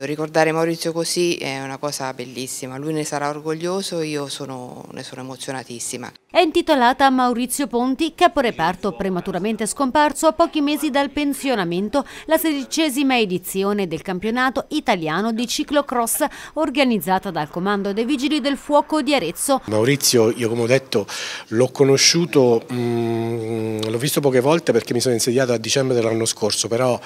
Ricordare Maurizio così è una cosa bellissima, lui ne sarà orgoglioso, io sono, ne sono emozionatissima. È intitolata a Maurizio Ponti, caporeparto prematuramente scomparso a pochi mesi dal pensionamento, la sedicesima edizione del campionato italiano di ciclocross organizzata dal Comando dei Vigili del Fuoco di Arezzo. Maurizio, io come ho detto, l'ho conosciuto... Mh, mm, l'ho visto poche volte perché mi sono insediato a dicembre dell'anno scorso, però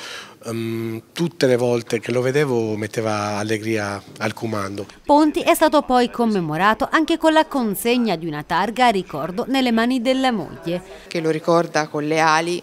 um, tutte le volte che lo vedevo metteva allegria al comando. Ponti è stato poi commemorato anche con la consegna di una targa a ricordo nelle mani della moglie. Che lo ricorda con le ali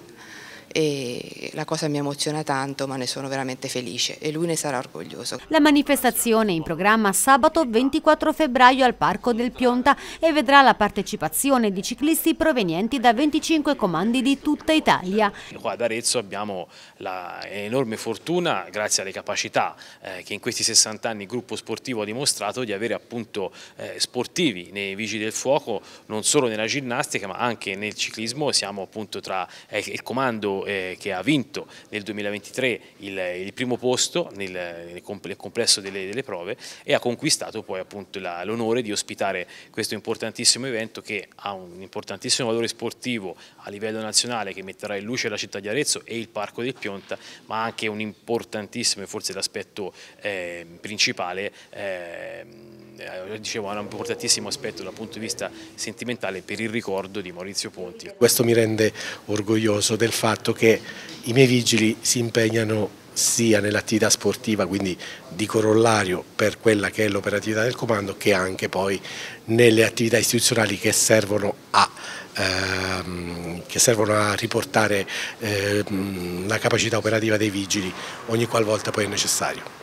e la cosa mi emoziona tanto ma ne sono veramente felice e lui ne sarà orgoglioso. La manifestazione è in programma sabato 24 febbraio al Parco del Pionta e vedrà la partecipazione di ciclisti provenienti da 25 comandi di tutta Italia. Qua ad Arezzo abbiamo l'enorme fortuna grazie alle capacità eh, che in questi 60 anni il gruppo sportivo ha dimostrato di avere appunto eh, sportivi nei vigili del fuoco non solo nella ginnastica ma anche nel ciclismo siamo appunto tra eh, il comando eh, che ha vinto nel 2023 il, il primo posto nel, nel complesso delle, delle, prove e ha conquistato poi appunto l'onore di ospitare questo importantissimo evento che ha un importantissimo valore sportivo a livello nazionale che metterà in luce la città di Arezzo e il Parco del Pionta ma anche un importantissimo e forse l'aspetto eh, principale ehm, eh, dicevo, un importantissimo aspetto dal punto di vista sentimentale per il ricordo di Maurizio Ponti. Questo mi rende orgoglioso del fatto fatto che i miei vigili si impegnano sia nell'attività sportiva, quindi di corollario per quella che è l'operatività del comando, che anche poi nelle attività istituzionali che servono a, ehm, che servono a riportare ehm, la capacità operativa dei vigili ogni qualvolta poi è necessario.